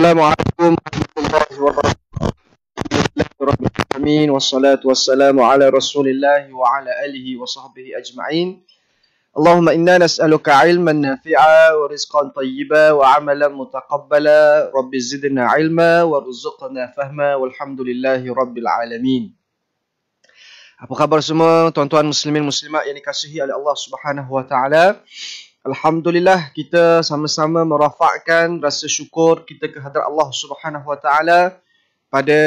السلام عليكم ورحمة الله وبركاته رب العالمين والصلاة والسلام على رسول الله وعلى آله وصحبه أجمعين اللهم إنا نسألك علما نافعا ورزقا طيبا وعملا متقبلا رب زدنا علما وارزقنا فهما والحمد لله رب العالمين Apa khabar semua tuan-tuan muslimin muslimat yang dikasihi oleh Allah Subhanahu wa taala? Alhamdulillah kita sama-sama merafakkan rasa syukur kita kehadrat Allah Subhanahu Wa Taala pada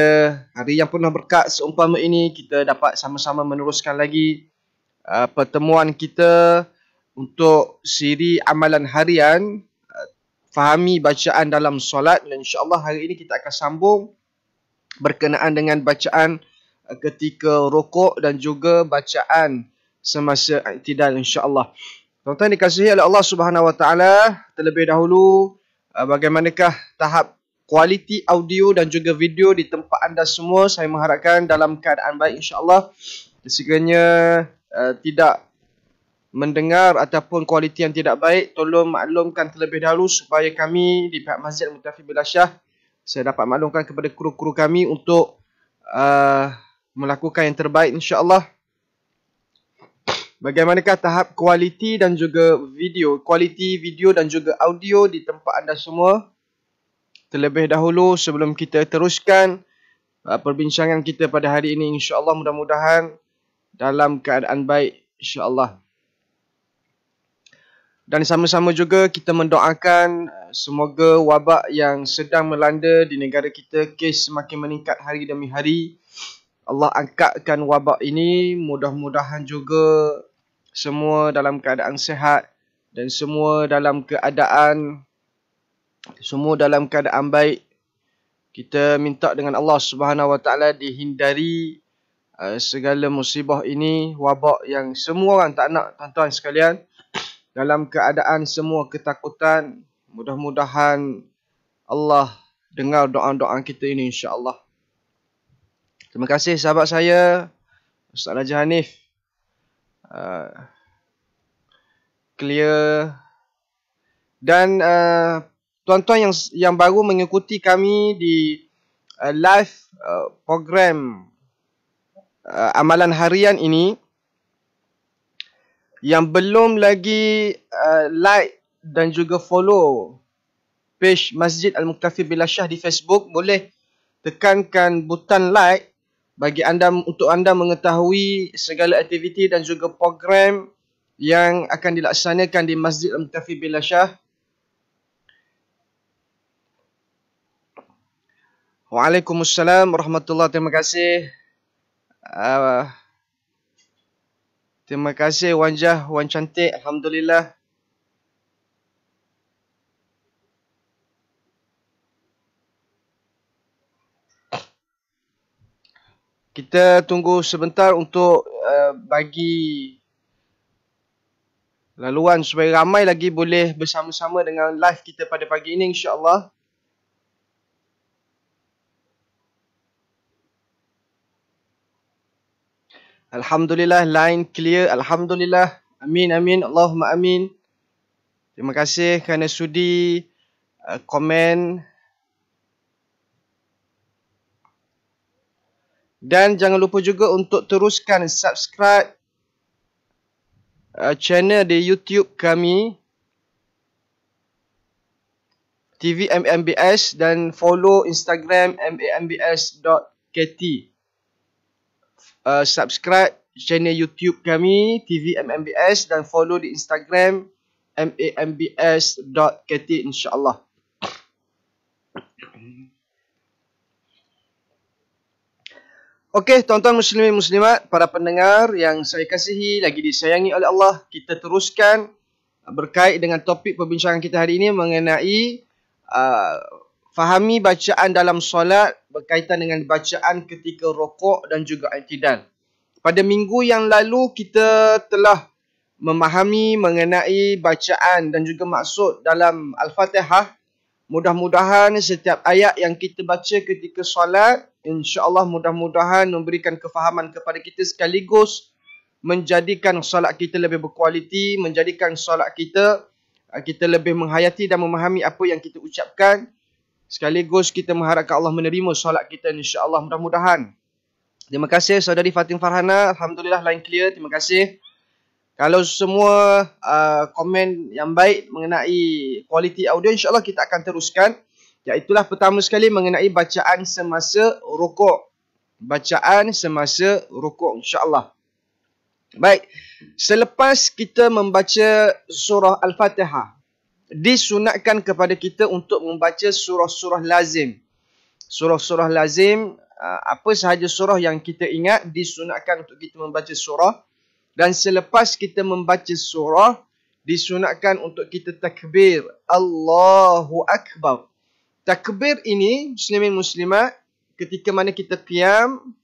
hari yang penuh berkat seumpama ini kita dapat sama-sama meneruskan lagi uh, pertemuan kita untuk siri amalan harian uh, fahami bacaan dalam solat dan insya-Allah hari ini kita akan sambung berkenaan dengan bacaan uh, ketika rokok dan juga bacaan semasa iktidal insya-Allah. Uh, Tuan-tuan dikasihi oleh Allah Subhanahu Wa Taala, terlebih dahulu uh, bagaimanakah tahap kualiti audio dan juga video di tempat anda semua? Saya mengharapkan dalam keadaan baik insya-Allah. Sekiranya uh, tidak mendengar ataupun kualiti yang tidak baik, tolong maklumkan terlebih dahulu supaya kami di pihak Masjid Mutafi Bilasyah saya dapat maklumkan kepada kru-kru kami untuk uh, melakukan yang terbaik insya-Allah bagaimanakah tahap kualiti dan juga video, kualiti video dan juga audio di tempat anda semua. Terlebih dahulu sebelum kita teruskan uh, perbincangan kita pada hari ini insya-Allah mudah-mudahan dalam keadaan baik insya-Allah. Dan sama-sama juga kita mendoakan uh, semoga wabak yang sedang melanda di negara kita kes semakin meningkat hari demi hari. Allah angkatkan wabak ini mudah-mudahan juga semua dalam keadaan sehat dan semua dalam keadaan semua dalam keadaan baik. Kita minta dengan Allah Subhanahu Wa Taala dihindari uh, segala musibah ini, wabak yang semua orang tak nak tuan-tuan sekalian dalam keadaan semua ketakutan. Mudah-mudahan Allah dengar doa-doa kita ini insya-Allah. Terima kasih sahabat saya Ustaz Najah Hanif. Uh, clear dan uh, tuan-tuan uh, yang yang baru mengikuti kami di uh, live uh, program uh, amalan harian ini yang belum lagi uh, like dan juga follow page Masjid Al-Mukaffir Bila Shah di Facebook boleh tekankan butang like bagi anda untuk anda mengetahui segala aktiviti dan juga program yang akan dilaksanakan di Masjid Al-Muntafi Bila Shah. Waalaikumsalam warahmatullahi terima kasih. Uh, terima kasih Wanjah, Wan cantik. Alhamdulillah. kita tunggu sebentar untuk uh, bagi laluan supaya ramai lagi boleh bersama-sama dengan live kita pada pagi ini insya-Allah. Alhamdulillah line clear. Alhamdulillah. Amin amin. Allahumma amin. Terima kasih kerana sudi uh, komen Dan jangan lupa juga untuk teruskan subscribe uh, channel di YouTube kami TV MMBS dan follow Instagram mmbs.kt. Uh, subscribe channel YouTube kami TV MMBS dan follow di Instagram mmbs.kt insya-Allah. Okey, tuan-tuan muslimin muslimat, para pendengar yang saya kasihi lagi disayangi oleh Allah, kita teruskan berkait dengan topik perbincangan kita hari ini mengenai uh, fahami bacaan dalam solat berkaitan dengan bacaan ketika rokok dan juga iktidal. Pada minggu yang lalu kita telah memahami mengenai bacaan dan juga maksud dalam Al-Fatihah Mudah-mudahan setiap ayat yang kita baca ketika solat, insya-Allah mudah-mudahan memberikan kefahaman kepada kita sekaligus menjadikan solat kita lebih berkualiti, menjadikan solat kita uh, kita lebih menghayati dan memahami apa yang kita ucapkan. Sekaligus kita mengharapkan Allah menerima solat kita insya-Allah mudah-mudahan. Terima kasih saudari Fatim Farhana, alhamdulillah line clear. Terima kasih. Kalau semua uh, komen yang baik mengenai kualiti audio insyaAllah kita akan teruskan. Iaitulah pertama sekali mengenai bacaan semasa rokok. Bacaan semasa rokok insyaAllah. Baik, selepas kita membaca surah Al-Fatihah, disunatkan kepada kita untuk membaca surah-surah lazim. Surah-surah lazim, uh, apa sahaja surah yang kita ingat, disunatkan untuk kita membaca surah. Dan selepas kita membaca surah, disunatkan untuk kita takbir. Allahu Akbar. Takbir ini, muslimin muslimat, ketika mana kita qiyam,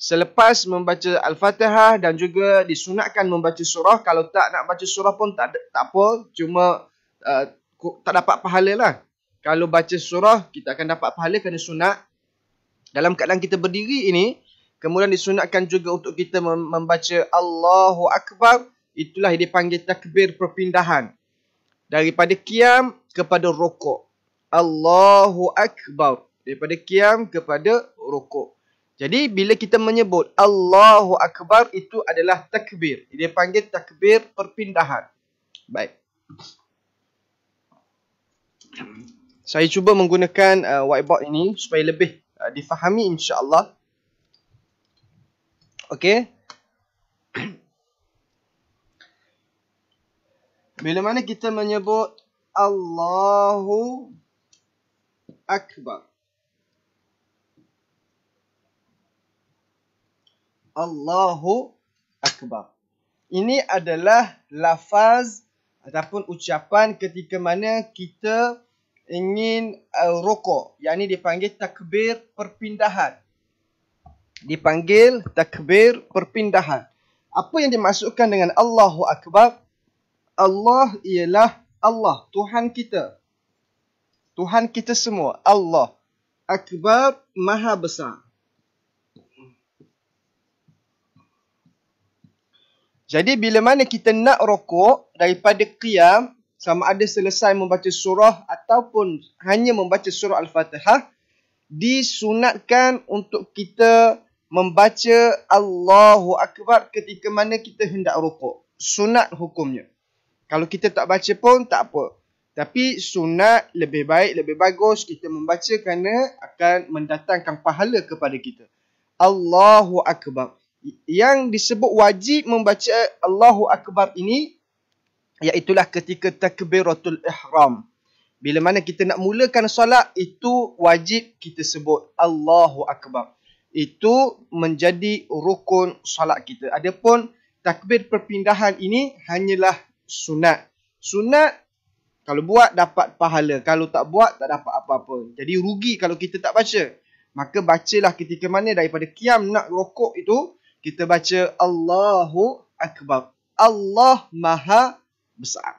selepas membaca Al-Fatihah dan juga disunatkan membaca surah. Kalau tak nak baca surah pun tak, tak apa, cuma uh, tak dapat pahala lah. Kalau baca surah, kita akan dapat pahala kerana sunat. Dalam keadaan kita berdiri ini, Kemudian disunatkan juga untuk kita membaca Allahu Akbar. Itulah yang dipanggil takbir perpindahan. Daripada kiam kepada rokok. Allahu Akbar. Daripada kiam kepada rokok. Jadi bila kita menyebut Allahu Akbar itu adalah takbir. Dia panggil takbir perpindahan. Baik. Saya cuba menggunakan uh, whiteboard ini supaya lebih uh, difahami insya-Allah. Okey. Bila mana kita menyebut Allahu Akbar. Allahu Akbar. Ini adalah lafaz ataupun ucapan ketika mana kita ingin uh, rokok. Yang ini dipanggil takbir perpindahan dipanggil takbir perpindahan. Apa yang dimaksudkan dengan Allahu Akbar? Allah ialah Allah, Tuhan kita. Tuhan kita semua, Allah. Akbar, Maha Besar. Jadi bila mana kita nak rokok daripada qiyam, sama ada selesai membaca surah ataupun hanya membaca surah Al-Fatihah, disunatkan untuk kita membaca Allahu Akbar ketika mana kita hendak rukuk. Sunat hukumnya. Kalau kita tak baca pun tak apa. Tapi sunat lebih baik, lebih bagus kita membaca kerana akan mendatangkan pahala kepada kita. Allahu Akbar. Yang disebut wajib membaca Allahu Akbar ini iaitulah ketika takbiratul ihram. Bila mana kita nak mulakan solat itu wajib kita sebut Allahu Akbar itu menjadi rukun solat kita. Adapun takbir perpindahan ini hanyalah sunat. Sunat kalau buat dapat pahala, kalau tak buat tak dapat apa-apa. Jadi rugi kalau kita tak baca. Maka bacalah ketika mana daripada kiam nak rokok itu kita baca Allahu akbar. Allah Maha besar.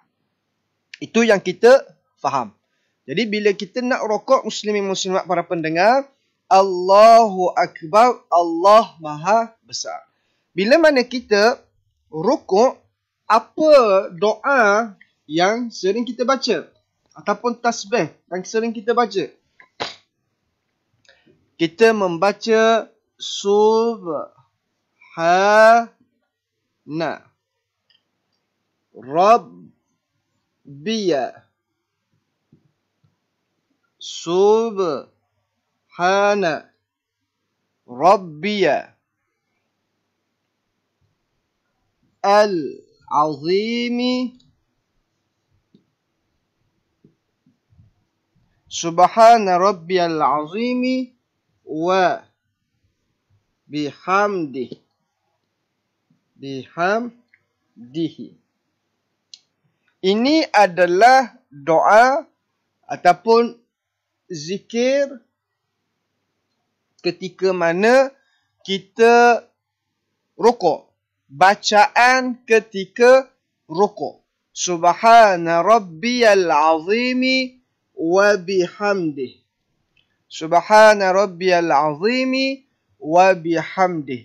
Itu yang kita faham. Jadi bila kita nak rokok muslimin muslimat para pendengar, Allahu Akbar, Allah Maha Besar. Bila mana kita rukuk, apa doa yang sering kita baca? Ataupun tasbih yang sering kita baca? Kita membaca Subhana Rabbiya Subhana سبحان ربي العظيم سبحان ربي العظيم وبحمده بحمده Ini adalah doa ataupun zikir ketika mana kita rukuk. Bacaan ketika rukuk. Subhana Al azimi wa bihamdih. Subhana Al azimi wa bihamdih.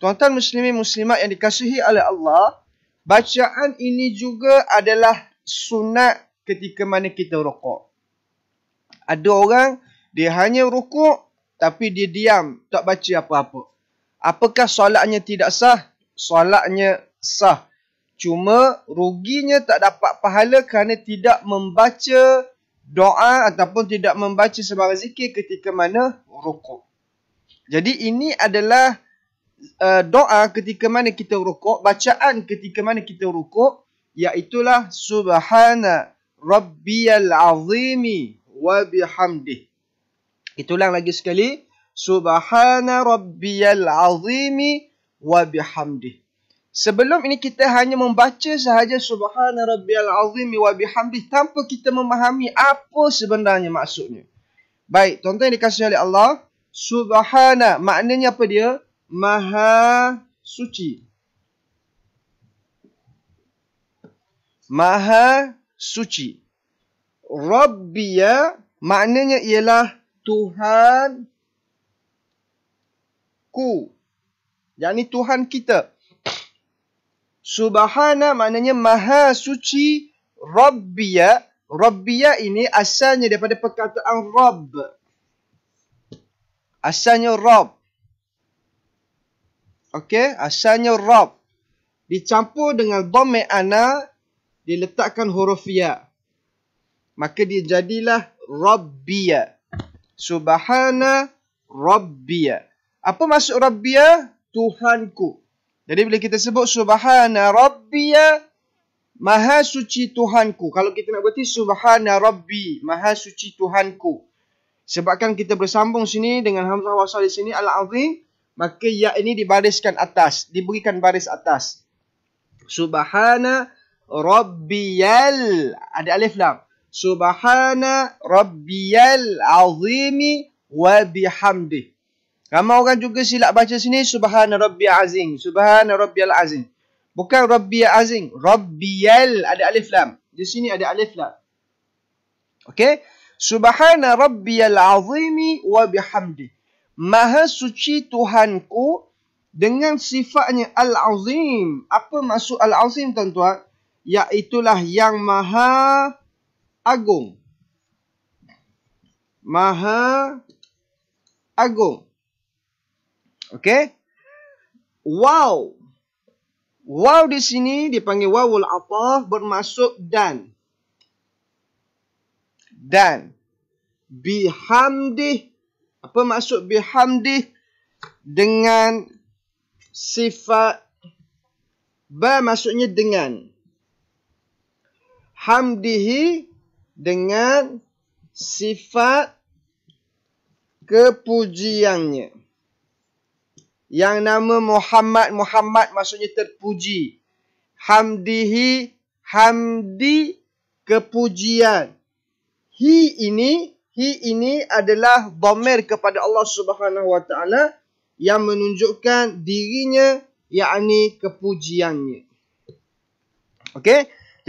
Tuan-tuan muslimin muslimat yang dikasihi oleh Allah, bacaan ini juga adalah sunat ketika mana kita rukuk. Ada orang dia hanya rukuk tapi dia diam, tak baca apa-apa. Apakah solatnya tidak sah? Solatnya sah. Cuma ruginya tak dapat pahala kerana tidak membaca doa ataupun tidak membaca sebarang zikir ketika mana rukuk. Jadi ini adalah uh, doa ketika mana kita rukuk, bacaan ketika mana kita rukuk, iaitulah Subhana Rabbiyal Azimi wa bihamdih. Kita ulang lagi sekali. Subhana rabbiyal azimi wa Bihamdi. Sebelum ini kita hanya membaca sahaja subhana rabbiyal azimi wa Bihamdi tanpa kita memahami apa sebenarnya maksudnya. Baik, tuan-tuan yang dikasihi oleh Allah, subhana maknanya apa dia? Maha suci. Maha suci. Rabbiya maknanya ialah Tuhan ku. Yang ni Tuhan kita. Subhana maknanya maha suci Rabbia. Rabbia ini asalnya daripada perkataan Rabb. Asalnya Rabb. Okey, asalnya Rabb. Dicampur dengan Dhamme Ana, diletakkan huruf Ya. Maka dia jadilah Rabbia subhana rabbia. Apa maksud rabbia? Tuhanku. Jadi bila kita sebut subhana rabbia, maha suci Tuhanku. Kalau kita nak berarti subhana rabbi, maha suci Tuhanku. Sebabkan kita bersambung sini dengan Hamzah Wasal di sini, Al-Azim, maka ya ini dibariskan atas, diberikan baris atas. Subhana Rabbiyal. Ada alif lam. Subhana Rabbiyal Azimi wa bihamdi. Kamu orang juga silap baca sini Subhana Rabbi Azim. Subhana Rabbiyal Azim. Bukan Rabbi Azim. Rabbiyal ada alif lam. Di sini ada alif lam. Okay. Subhana Rabbiyal Azimi wa bihamdi. Maha suci Tuhanku dengan sifatnya Al-Azim. Apa maksud Al-Azim tuan-tuan? Iaitulah yang maha agung. Maha agung. Okey. Wow. Wow di sini dipanggil wawul ataf bermaksud dan. Dan. Bihamdih. Apa maksud bihamdih? Dengan sifat. Ba maksudnya dengan. Hamdihi dengan sifat kepujiannya. Yang nama Muhammad, Muhammad maksudnya terpuji. Hamdihi, hamdi kepujian. Hi ini, hi ini adalah bomer kepada Allah Subhanahu Wa yang menunjukkan dirinya yakni kepujiannya. Okey?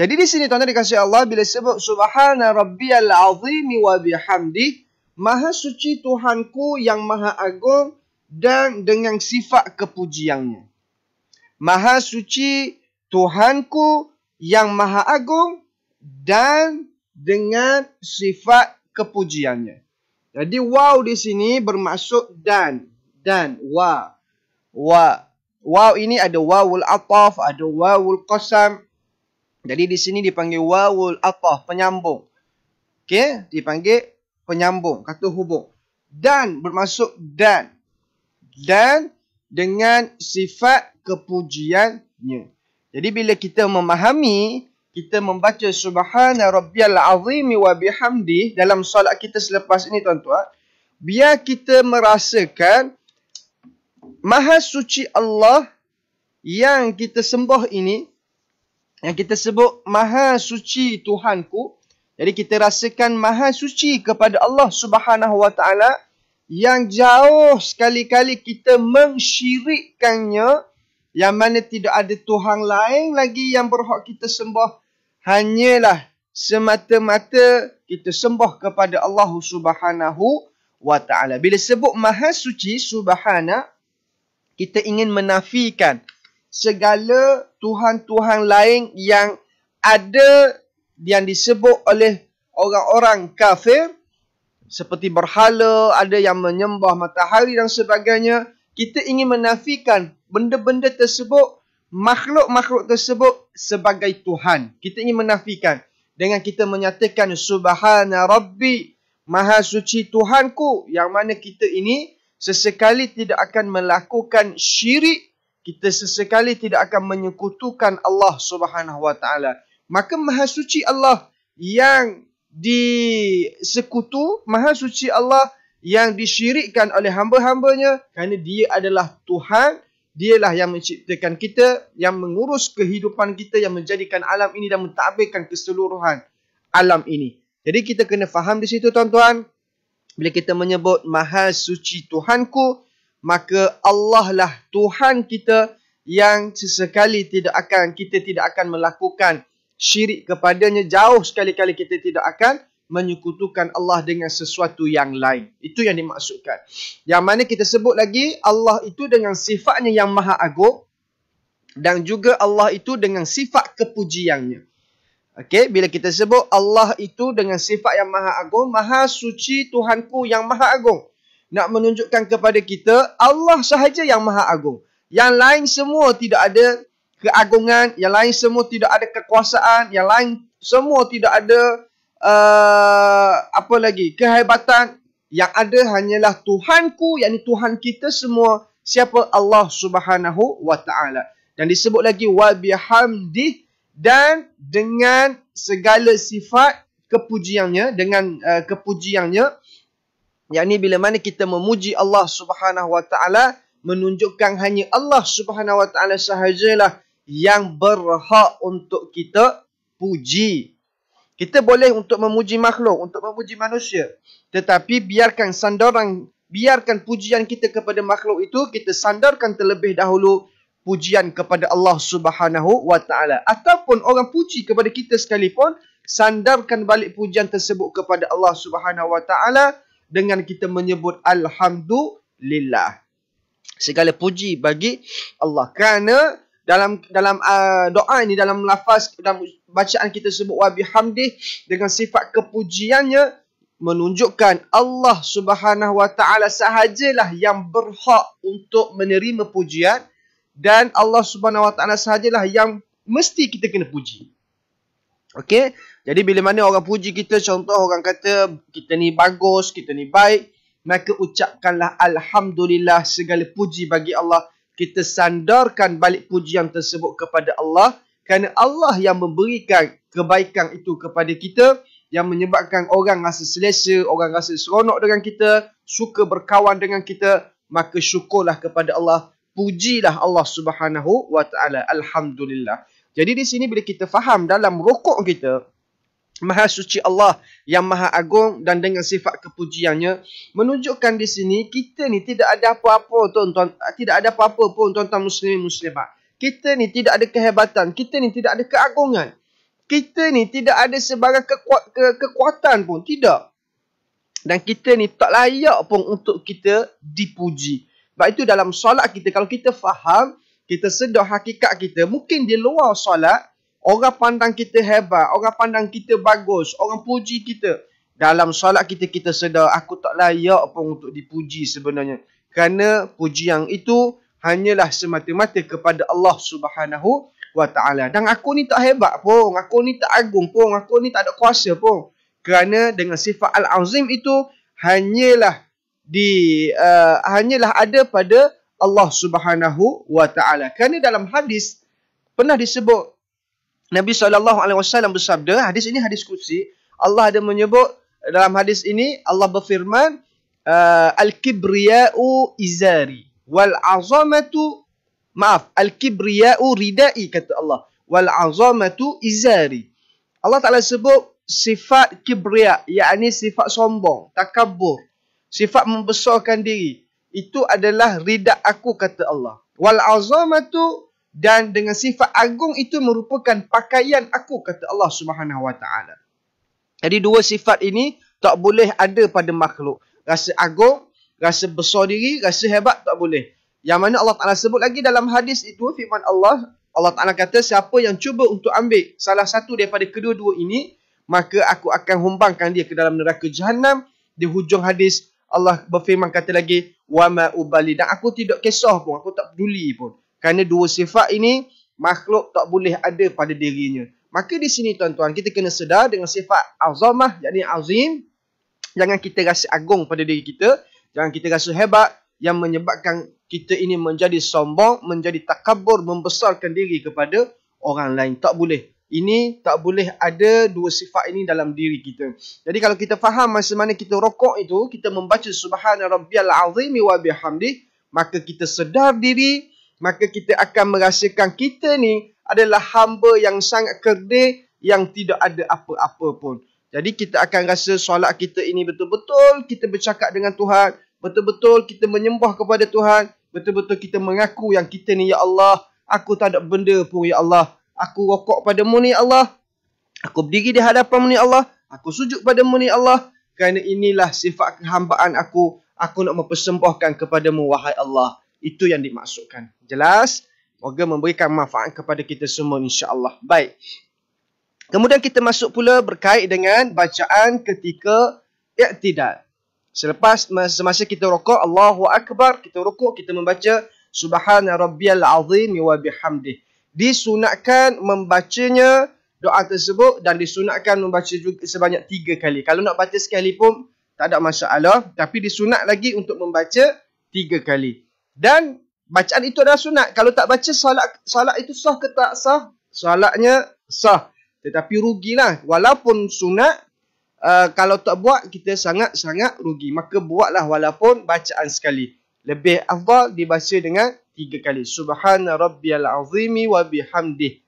Jadi di sini tuan-tuan dikasih Allah bila sebut subhana rabbiyal azimi wa bihamdi, maha suci Tuhanku yang maha agung dan dengan sifat kepujiannya. Maha suci Tuhanku yang maha agung dan dengan sifat kepujiannya. Jadi wow di sini bermaksud dan dan wa wa wow ini ada wawul ataf, ada wawul qasam, jadi di sini dipanggil wawul atah, penyambung. Okey, dipanggil penyambung, kata hubung. Dan bermaksud dan. Dan dengan sifat kepujiannya. Jadi bila kita memahami, kita membaca subhana rabbiyal azimi wa bihamdi dalam solat kita selepas ini tuan-tuan, biar kita merasakan maha suci Allah yang kita sembah ini yang kita sebut maha suci Tuhanku. Jadi kita rasakan maha suci kepada Allah Subhanahu Wa Taala yang jauh sekali-kali kita mensyirikkannya yang mana tidak ada Tuhan lain lagi yang berhak kita sembah hanyalah semata-mata kita sembah kepada Allah Subhanahu Wa Taala. Bila sebut maha suci Subhana kita ingin menafikan segala tuhan-tuhan lain yang ada yang disebut oleh orang-orang kafir seperti berhala, ada yang menyembah matahari dan sebagainya. Kita ingin menafikan benda-benda tersebut, makhluk-makhluk tersebut sebagai tuhan. Kita ingin menafikan dengan kita menyatakan subhana rabbi maha suci tuhanku yang mana kita ini sesekali tidak akan melakukan syirik kita sesekali tidak akan menyekutukan Allah Subhanahu wa taala maka maha suci Allah yang disekutu maha suci Allah yang disyirikkan oleh hamba-hambanya kerana dia adalah Tuhan dialah yang menciptakan kita yang mengurus kehidupan kita yang menjadikan alam ini dan mentadbirkan keseluruhan alam ini jadi kita kena faham di situ tuan-tuan bila kita menyebut maha suci Tuhanku maka Allah lah Tuhan kita yang sesekali tidak akan kita tidak akan melakukan syirik kepadanya jauh sekali-kali kita tidak akan menyekutukan Allah dengan sesuatu yang lain. Itu yang dimaksudkan. Yang mana kita sebut lagi Allah itu dengan sifatnya yang maha agung dan juga Allah itu dengan sifat kepujiannya. Okey, bila kita sebut Allah itu dengan sifat yang maha agung, maha suci Tuhanku yang maha agung nak menunjukkan kepada kita Allah sahaja yang maha agung. Yang lain semua tidak ada keagungan, yang lain semua tidak ada kekuasaan, yang lain semua tidak ada uh, apa lagi kehebatan. Yang ada hanyalah Tuhanku, yakni Tuhan kita semua, siapa Allah Subhanahu wa taala. Dan disebut lagi wa bihamdi dan dengan segala sifat kepujiannya dengan uh, kepujiannya yang ini bila mana kita memuji Allah Subhanahu wa taala menunjukkan hanya Allah Subhanahu wa taala sahajalah yang berhak untuk kita puji. Kita boleh untuk memuji makhluk, untuk memuji manusia. Tetapi biarkan sandaran, biarkan pujian kita kepada makhluk itu, kita sandarkan terlebih dahulu pujian kepada Allah Subhanahu wa taala ataupun orang puji kepada kita sekalipun sandarkan balik pujian tersebut kepada Allah Subhanahu wa taala dengan kita menyebut alhamdulillah. Segala puji bagi Allah. Kerana dalam dalam uh, doa ini dalam lafaz dalam bacaan kita sebut wa bihamdih dengan sifat kepujiannya menunjukkan Allah Subhanahu wa taala sahajalah yang berhak untuk menerima pujian dan Allah Subhanahu wa taala sahajalah yang mesti kita kena puji. Okey, jadi bila mana orang puji kita, contoh orang kata kita ni bagus, kita ni baik, maka ucapkanlah Alhamdulillah segala puji bagi Allah. Kita sandarkan balik pujian tersebut kepada Allah kerana Allah yang memberikan kebaikan itu kepada kita yang menyebabkan orang rasa selesa, orang rasa seronok dengan kita, suka berkawan dengan kita, maka syukurlah kepada Allah. Pujilah Allah subhanahu wa ta'ala. Alhamdulillah. Jadi di sini bila kita faham dalam rukuk kita, Maha Suci Allah yang Maha Agung dan dengan sifat kepujiannya menunjukkan di sini kita ni tidak ada apa-apa tuan-tuan tidak ada apa-apa pun tuan-tuan muslimin muslimat. Kita ni tidak ada kehebatan, kita ni tidak ada keagungan. Kita ni tidak ada sebarang keku- ke- kekuatan pun, tidak. Dan kita ni tak layak pun untuk kita dipuji. Sebab itu dalam solat kita kalau kita faham kita sedar hakikat kita, mungkin di luar solat, orang pandang kita hebat, orang pandang kita bagus, orang puji kita. Dalam solat kita, kita sedar aku tak layak pun untuk dipuji sebenarnya. Kerana yang itu hanyalah semata-mata kepada Allah Subhanahu wa Dan aku ni tak hebat pun, aku ni tak agung pun, aku ni tak ada kuasa pun. Kerana dengan sifat al-azim itu hanyalah di uh, hanyalah ada pada Allah Subhanahu wa taala. Kerana dalam hadis pernah disebut Nabi sallallahu alaihi wasallam bersabda, hadis ini hadis qudsi, Allah ada menyebut dalam hadis ini Allah berfirman ah, al-kibriya'u izari wal 'azamatu maaf al-kibriya'u ridai kata Allah wal 'azamatu izari. Allah Taala sebut sifat kibriya yakni sifat sombong, takabur, sifat membesarkan diri itu adalah ridak aku kata Allah. Wal azamatu dan dengan sifat agung itu merupakan pakaian aku kata Allah Subhanahu wa taala. Jadi dua sifat ini tak boleh ada pada makhluk. Rasa agung, rasa besar diri, rasa hebat tak boleh. Yang mana Allah Taala sebut lagi dalam hadis itu firman Allah, Allah Taala kata siapa yang cuba untuk ambil salah satu daripada kedua-dua ini, maka aku akan humbangkan dia ke dalam neraka jahanam di hujung hadis Allah berfirman kata lagi wama ubali dan aku tidak kisah pun aku tak peduli pun kerana dua sifat ini makhluk tak boleh ada pada dirinya maka di sini tuan-tuan kita kena sedar dengan sifat azamah yakni azim jangan kita rasa agung pada diri kita jangan kita rasa hebat yang menyebabkan kita ini menjadi sombong menjadi takabur membesarkan diri kepada orang lain tak boleh ini tak boleh ada dua sifat ini dalam diri kita. Jadi kalau kita faham masa mana kita rokok itu, kita membaca subhana rabbiyal azimi wa bihamdi, maka kita sedar diri, maka kita akan merasakan kita ni adalah hamba yang sangat kerdil yang tidak ada apa-apa pun. Jadi kita akan rasa solat kita ini betul-betul kita bercakap dengan Tuhan, betul-betul kita menyembah kepada Tuhan, betul-betul kita mengaku yang kita ni ya Allah, aku tak ada benda pun ya Allah aku rokok pada muni Allah. Aku berdiri di hadapan muni Allah. Aku sujud pada muni Allah. Kerana inilah sifat kehambaan aku. Aku nak mempersembahkan kepadamu, wahai Allah. Itu yang dimaksudkan. Jelas? Moga memberikan manfaat kepada kita semua, Insya Allah Baik. Kemudian kita masuk pula berkait dengan bacaan ketika iktidal. Selepas semasa kita rokok, Allahu Akbar, kita rokok, kita membaca Subhana Rabbiyal Azim wa bihamdih disunatkan membacanya doa tersebut dan disunatkan membaca juga sebanyak tiga kali. Kalau nak baca sekali pun tak ada masalah. Tapi disunat lagi untuk membaca tiga kali. Dan bacaan itu adalah sunat. Kalau tak baca salat, salat itu sah ke tak sah? Salatnya sah. Tetapi rugilah. Walaupun sunat, uh, kalau tak buat, kita sangat-sangat rugi. Maka buatlah walaupun bacaan sekali. Lebih afdal dibaca dengan tiga kali. Subhana rabbiyal azimi wa bihamdih.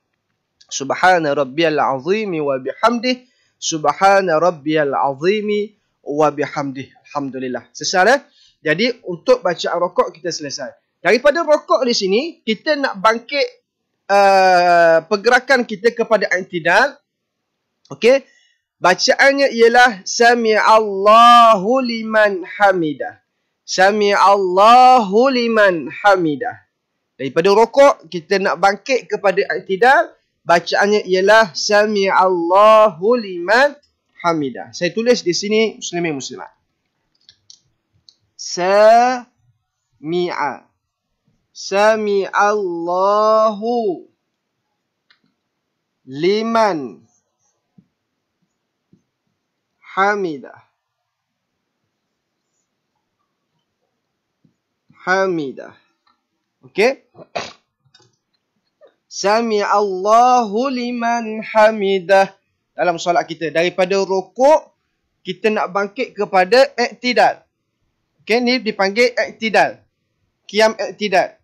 Subhana rabbiyal azimi wa bihamdih. Subhana rabbiyal azimi wa bihamdih. Alhamdulillah. Selesai eh? Jadi untuk baca rokok kita selesai. Daripada rokok di sini, kita nak bangkit uh, pergerakan kita kepada antidal. Okey. Bacaannya ialah Sami Allahu liman hamidah. Sami Allahu liman hamidah. Daripada rokok kita nak bangkit kepada iktidal bacaannya ialah Sami Allahu liman hamidah. Saya tulis di sini muslimin muslimat. Sami'a. Sami Allahu liman hamidah. hamida. Okey. Sami Allahu liman hamida. Dalam solat kita daripada rukuk kita nak bangkit kepada iktidal. Okey, ni dipanggil iktidal. Qiyam iktidal.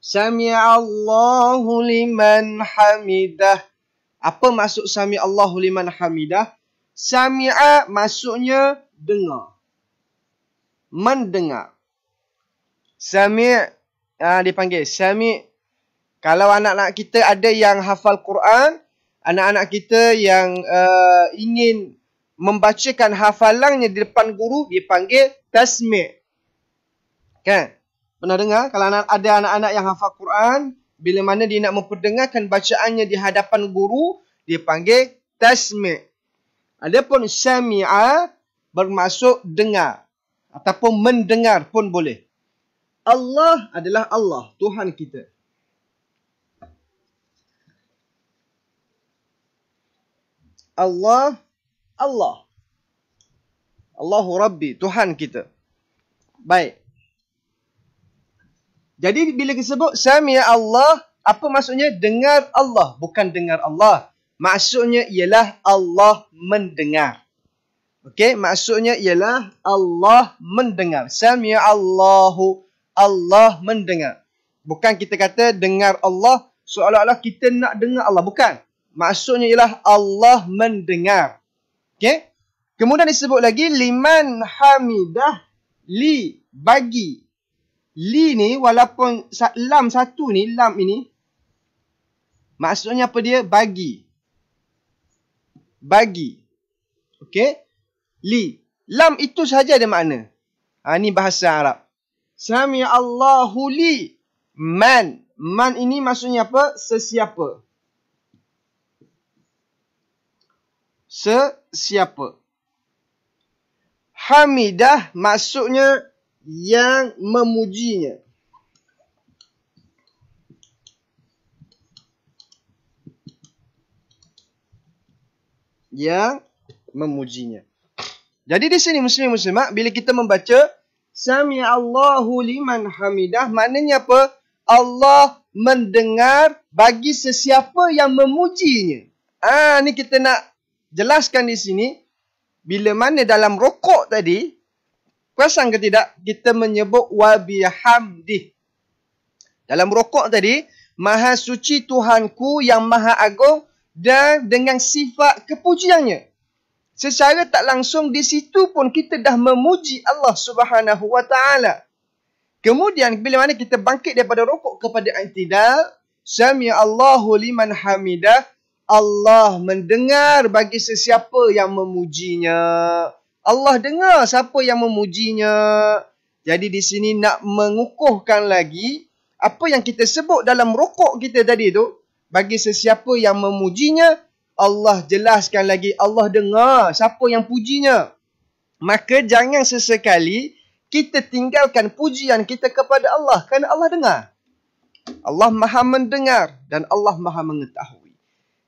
Sami Allahu liman hamida. Apa maksud sami Allahu liman hamida? Sami'a maksudnya dengar. Mendengar. Sami ah uh, dipanggil Sami kalau anak-anak kita ada yang hafal Quran, anak-anak kita yang uh, ingin membacakan hafalannya di depan guru dipanggil tasmi'. Kan? Pernah dengar kalau ada anak-anak yang hafal Quran, bila mana dia nak memperdengarkan bacaannya di hadapan guru, dipanggil tasmi'. Adapun sami'a bermaksud dengar ataupun mendengar pun boleh. Allah adalah Allah, Tuhan kita. Allah, Allah. Allahu Rabbi, Tuhan kita. Baik. Jadi bila disebut Sami'a Allah, apa maksudnya dengar Allah, bukan dengar Allah. Maksudnya ialah Allah mendengar. Okey, maksudnya ialah Allah mendengar. Sami'a Allahu. Allah mendengar. Bukan kita kata dengar Allah seolah-olah kita nak dengar Allah. Bukan. Maksudnya ialah Allah mendengar. Okey. Kemudian disebut lagi liman hamidah li bagi. Li ni walaupun lam satu ni, lam ini. Maksudnya apa dia? Bagi. Bagi. Okey. Li. Lam itu sahaja ada makna. Ha, bahasa Arab. Sami Allahu li man. Man ini maksudnya apa? Sesiapa. Sesiapa. Hamidah maksudnya yang memujinya. Yang memujinya. Jadi di sini muslim muslimah bila kita membaca Sami Allahu liman hamidah maknanya apa? Allah mendengar bagi sesiapa yang memujinya. Ah ni kita nak jelaskan di sini bila mana dalam rokok tadi perasan ke tidak kita menyebut wa bihamdi. Dalam rokok tadi maha suci Tuhanku yang maha agung dan dengan sifat kepujiannya secara tak langsung di situ pun kita dah memuji Allah Subhanahu wa taala. Kemudian bila mana kita bangkit daripada rokok kepada i'tidal, sami Allahu liman hamidah, Allah mendengar bagi sesiapa yang memujinya. Allah dengar siapa yang memujinya. Jadi di sini nak mengukuhkan lagi apa yang kita sebut dalam rokok kita tadi tu bagi sesiapa yang memujinya Allah jelaskan lagi, Allah dengar siapa yang pujinya. Maka jangan sesekali kita tinggalkan pujian kita kepada Allah kerana Allah dengar. Allah maha mendengar dan Allah maha mengetahui.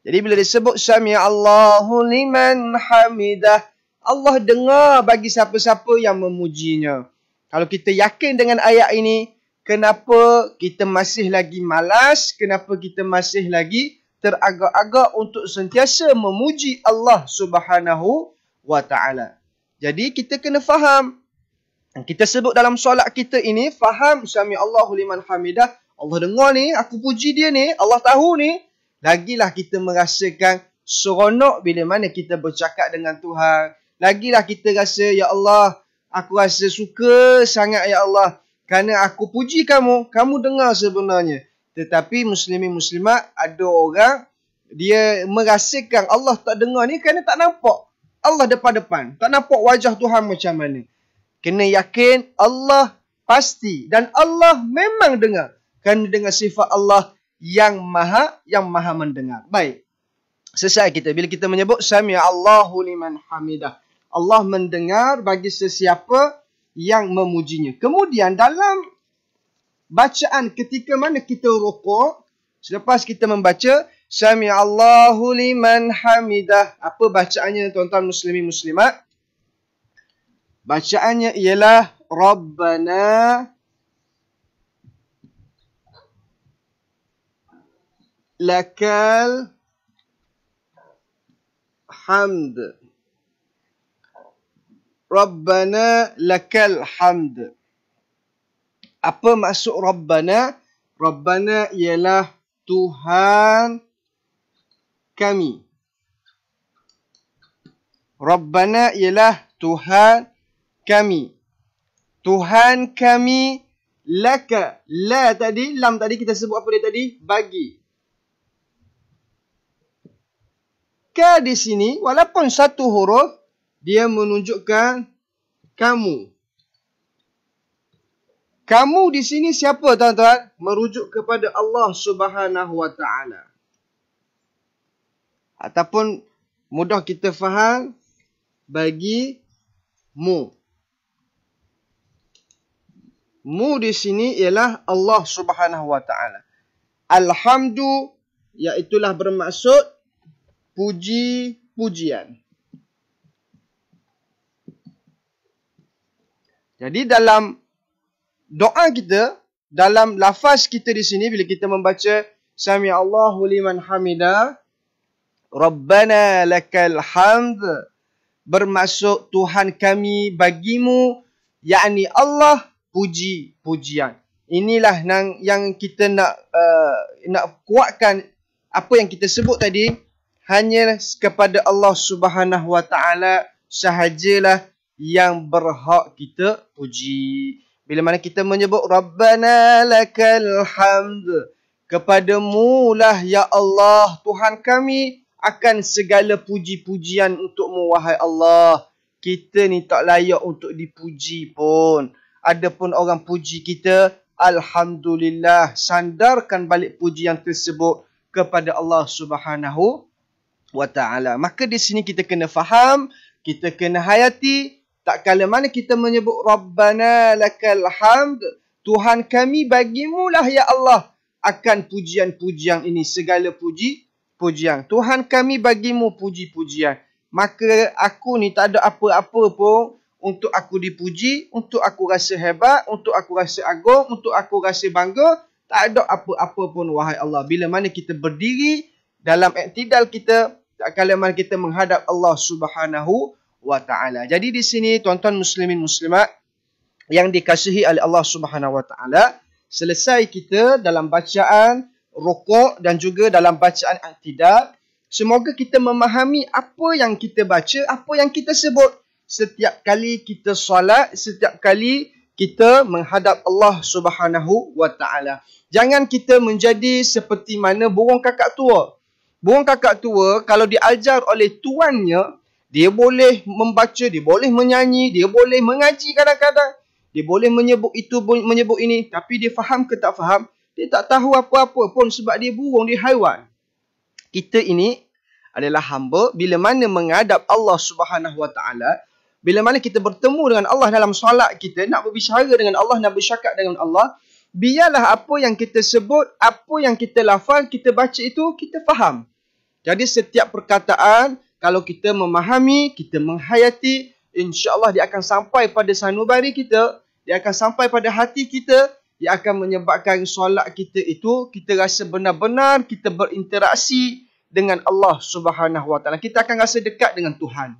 Jadi bila disebut sami Allahu liman hamidah, Allah dengar bagi siapa-siapa yang memujinya. Kalau kita yakin dengan ayat ini, kenapa kita masih lagi malas? Kenapa kita masih lagi teragak-agak untuk sentiasa memuji Allah Subhanahu wa taala. Jadi kita kena faham kita sebut dalam solat kita ini faham sami Allahu liman hamidah. Allah dengar ni, aku puji dia ni, Allah tahu ni. Lagilah kita merasakan seronok bila mana kita bercakap dengan Tuhan. Lagilah kita rasa ya Allah, aku rasa suka sangat ya Allah kerana aku puji kamu, kamu dengar sebenarnya. Tetapi muslimin muslimat ada orang dia merasakan Allah tak dengar ni kerana tak nampak. Allah depan-depan. Tak nampak wajah Tuhan macam mana. Kena yakin Allah pasti dan Allah memang dengar. Kerana dengar sifat Allah yang maha, yang maha mendengar. Baik. Selesai kita. Bila kita menyebut, Samia Allahu liman hamidah. Allah mendengar bagi sesiapa yang memujinya. Kemudian dalam bacaan ketika mana kita rukuk selepas kita membaca sami Allahu liman hamidah apa bacaannya tuan-tuan muslimin muslimat bacaannya ialah rabbana lakal hamd rabbana lakal hamd apa maksud Rabbana? Rabbana ialah Tuhan kami. Rabbana ialah Tuhan kami. Tuhan kami laka. La tadi, lam tadi kita sebut apa dia tadi? Bagi. Ka di sini, walaupun satu huruf, dia menunjukkan kamu. Kamu di sini siapa tuan-tuan? Merujuk kepada Allah subhanahu wa ta'ala. Ataupun mudah kita faham bagi mu. Mu di sini ialah Allah subhanahu wa ta'ala. Alhamdu iaitulah bermaksud puji-pujian. Jadi dalam doa kita dalam lafaz kita di sini bila kita membaca sami Allahu liman hamida rabbana lakal hamd bermaksud Tuhan kami bagimu yakni Allah puji pujian inilah yang yang kita nak uh, nak kuatkan apa yang kita sebut tadi hanya kepada Allah Subhanahu Wa Taala sahajalah yang berhak kita puji. Bila mana kita menyebut Rabbana lakal hamd. Kepadamu lah ya Allah Tuhan kami akan segala puji-pujian untukmu wahai Allah. Kita ni tak layak untuk dipuji pun. Adapun orang puji kita alhamdulillah sandarkan balik pujian tersebut kepada Allah Subhanahu wa taala. Maka di sini kita kena faham, kita kena hayati tak kala mana kita menyebut Rabbana lakal hamd. Tuhan kami bagimu lah ya Allah. Akan pujian-pujian ini. Segala puji, pujian. Tuhan kami bagimu puji-pujian. Maka aku ni tak ada apa-apa pun untuk aku dipuji, untuk aku rasa hebat, untuk aku rasa agung, untuk aku rasa bangga. Tak ada apa-apa pun wahai Allah. Bila mana kita berdiri dalam iktidal kita, tak kala mana kita menghadap Allah subhanahu wa wa taala. Jadi di sini tuan-tuan muslimin muslimat yang dikasihi oleh Allah Subhanahu wa taala, selesai kita dalam bacaan rukuk dan juga dalam bacaan iktidal, semoga kita memahami apa yang kita baca, apa yang kita sebut setiap kali kita solat, setiap kali kita menghadap Allah Subhanahu wa taala. Jangan kita menjadi seperti mana burung kakak tua. Burung kakak tua kalau diajar oleh tuannya, dia boleh membaca, dia boleh menyanyi, dia boleh mengaji kadang-kadang. Dia boleh menyebut itu, menyebut ini. Tapi dia faham ke tak faham? Dia tak tahu apa-apa pun sebab dia burung, dia haiwan. Kita ini adalah hamba bila mana menghadap Allah Subhanahu Wa Taala bila mana kita bertemu dengan Allah dalam solat kita nak berbicara dengan Allah nak bercakap dengan Allah biarlah apa yang kita sebut apa yang kita lafaz kita baca itu kita faham jadi setiap perkataan kalau kita memahami, kita menghayati, insyaAllah dia akan sampai pada sanubari kita, dia akan sampai pada hati kita, dia akan menyebabkan solat kita itu, kita rasa benar-benar kita berinteraksi dengan Allah subhanahu wa Kita akan rasa dekat dengan Tuhan.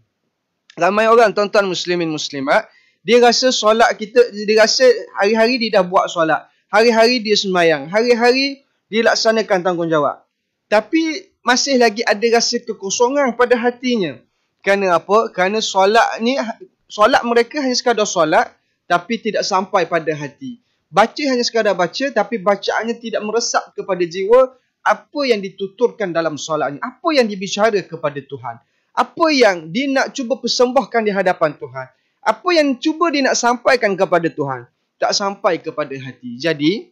Ramai orang, tuan-tuan muslimin muslimat, dia rasa solat kita, dia rasa hari-hari dia dah buat solat. Hari-hari dia semayang. Hari-hari dia laksanakan tanggungjawab. Tapi masih lagi ada rasa kekosongan pada hatinya. Kerana apa? Kerana solat ni, solat mereka hanya sekadar solat tapi tidak sampai pada hati. Baca hanya sekadar baca tapi bacaannya tidak meresap kepada jiwa apa yang dituturkan dalam solatnya. Apa yang dibicara kepada Tuhan. Apa yang dia nak cuba persembahkan di hadapan Tuhan. Apa yang cuba dia nak sampaikan kepada Tuhan. Tak sampai kepada hati. Jadi,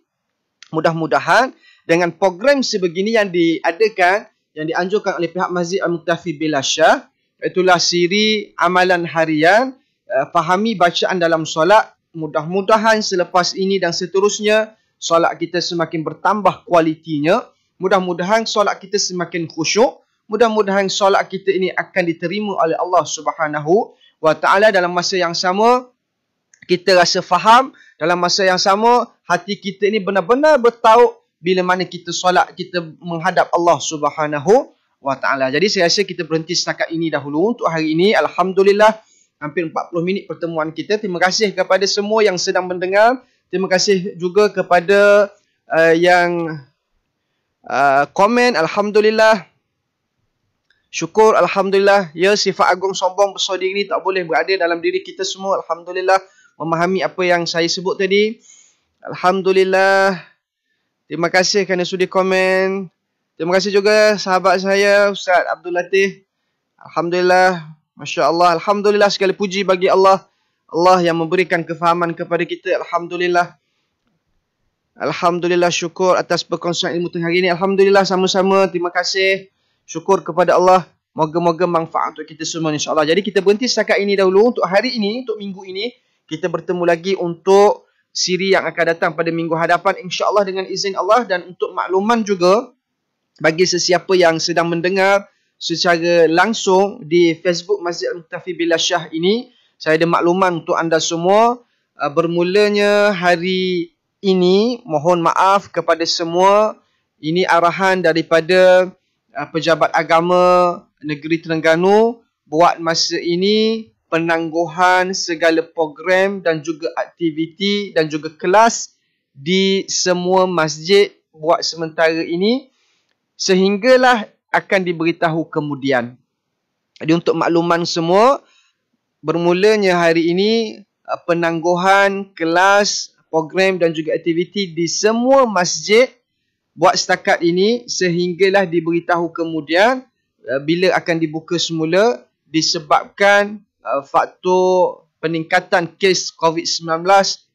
mudah-mudahan dengan program sebegini yang diadakan, yang dianjurkan oleh pihak Masjid Al-Muktafi Bila Syah itulah siri amalan harian uh, fahami bacaan dalam solat mudah-mudahan selepas ini dan seterusnya solat kita semakin bertambah kualitinya mudah-mudahan solat kita semakin khusyuk mudah-mudahan solat kita ini akan diterima oleh Allah Subhanahu wa taala dalam masa yang sama kita rasa faham dalam masa yang sama hati kita ini benar-benar bertaut bila mana kita solat kita menghadap Allah Subhanahu wa taala. Jadi saya rasa kita berhenti setakat ini dahulu untuk hari ini. Alhamdulillah hampir 40 minit pertemuan kita. Terima kasih kepada semua yang sedang mendengar. Terima kasih juga kepada uh, yang uh, komen alhamdulillah. Syukur alhamdulillah. Ya sifat agung sombong besar diri tak boleh berada dalam diri kita semua. Alhamdulillah memahami apa yang saya sebut tadi. Alhamdulillah. Terima kasih kerana sudi komen. Terima kasih juga sahabat saya Ustaz Abdul Latif. Alhamdulillah. Masya Allah. Alhamdulillah segala puji bagi Allah. Allah yang memberikan kefahaman kepada kita. Alhamdulillah. Alhamdulillah syukur atas perkongsian ilmu tengah hari ini. Alhamdulillah sama-sama. Terima kasih. Syukur kepada Allah. Moga-moga manfaat untuk kita semua Insya Allah. Jadi kita berhenti setakat ini dahulu. Untuk hari ini, untuk minggu ini, kita bertemu lagi untuk siri yang akan datang pada minggu hadapan insyaallah dengan izin Allah dan untuk makluman juga bagi sesiapa yang sedang mendengar secara langsung di Facebook Masjid Muktafi Bila Shah ini saya ada makluman untuk anda semua ah, bermulanya hari ini mohon maaf kepada semua ini arahan daripada ah, pejabat agama negeri Terengganu buat masa ini penangguhan segala program dan juga aktiviti dan juga kelas di semua masjid buat sementara ini sehinggalah akan diberitahu kemudian. Jadi untuk makluman semua, bermulanya hari ini uh, penangguhan kelas, program dan juga aktiviti di semua masjid buat setakat ini sehinggalah diberitahu kemudian uh, bila akan dibuka semula disebabkan Uh, faktor peningkatan kes COVID-19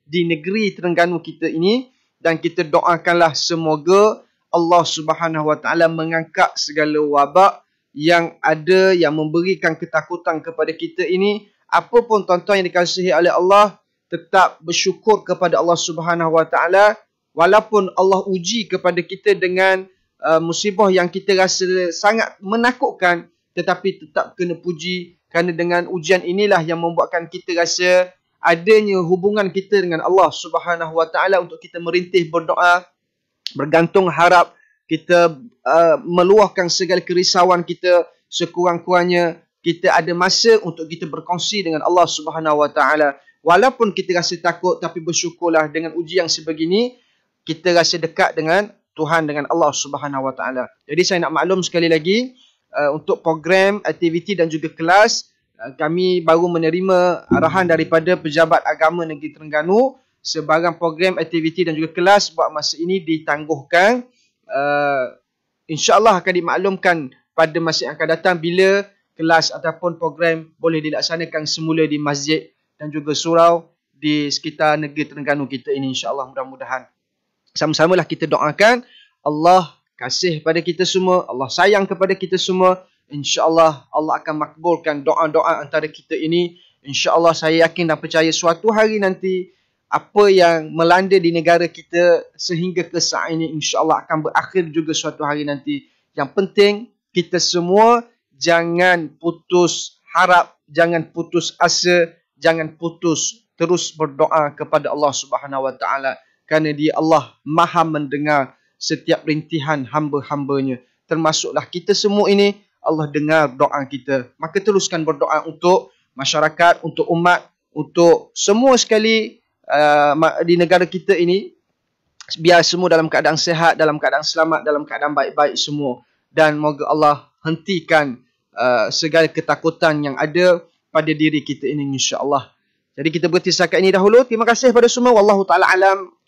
di negeri Terengganu kita ini dan kita doakanlah semoga Allah Subhanahu Wa Taala mengangkat segala wabak yang ada yang memberikan ketakutan kepada kita ini apa pun tuan-tuan yang dikasihi oleh Allah tetap bersyukur kepada Allah Subhanahu Wa Taala walaupun Allah uji kepada kita dengan uh, musibah yang kita rasa sangat menakutkan tetapi tetap kena puji kerana dengan ujian inilah yang membuatkan kita rasa adanya hubungan kita dengan Allah Subhanahu Wa Taala untuk kita merintih berdoa bergantung harap kita uh, meluahkan segala kerisauan kita sekurang-kurangnya kita ada masa untuk kita berkongsi dengan Allah Subhanahu Wa Taala walaupun kita rasa takut tapi bersyukurlah dengan ujian yang sebegini kita rasa dekat dengan Tuhan dengan Allah Subhanahu Wa Taala jadi saya nak maklum sekali lagi Uh, untuk program aktiviti dan juga kelas uh, kami baru menerima arahan daripada pejabat agama negeri Terengganu sebarang program aktiviti dan juga kelas buat masa ini ditangguhkan uh, insyaallah akan dimaklumkan pada masa yang akan datang bila kelas ataupun program boleh dilaksanakan semula di masjid dan juga surau di sekitar negeri Terengganu kita ini insyaallah mudah-mudahan sama-samalah kita doakan Allah kasih pada kita semua, Allah sayang kepada kita semua. InsyaAllah Allah akan makbulkan doa-doa antara kita ini. InsyaAllah saya yakin dan percaya suatu hari nanti apa yang melanda di negara kita sehingga ke saat ini insyaAllah akan berakhir juga suatu hari nanti. Yang penting kita semua jangan putus harap, jangan putus asa, jangan putus terus berdoa kepada Allah Subhanahu Wa kerana dia Allah maha mendengar setiap rintihan hamba-hambanya. Termasuklah kita semua ini, Allah dengar doa kita. Maka teruskan berdoa untuk masyarakat, untuk umat, untuk semua sekali uh, di negara kita ini. Biar semua dalam keadaan sehat, dalam keadaan selamat, dalam keadaan baik-baik semua. Dan moga Allah hentikan uh, segala ketakutan yang ada pada diri kita ini insya-Allah. Jadi kita berhenti setakat ini dahulu. Terima kasih kepada semua. Wallahu taala alam.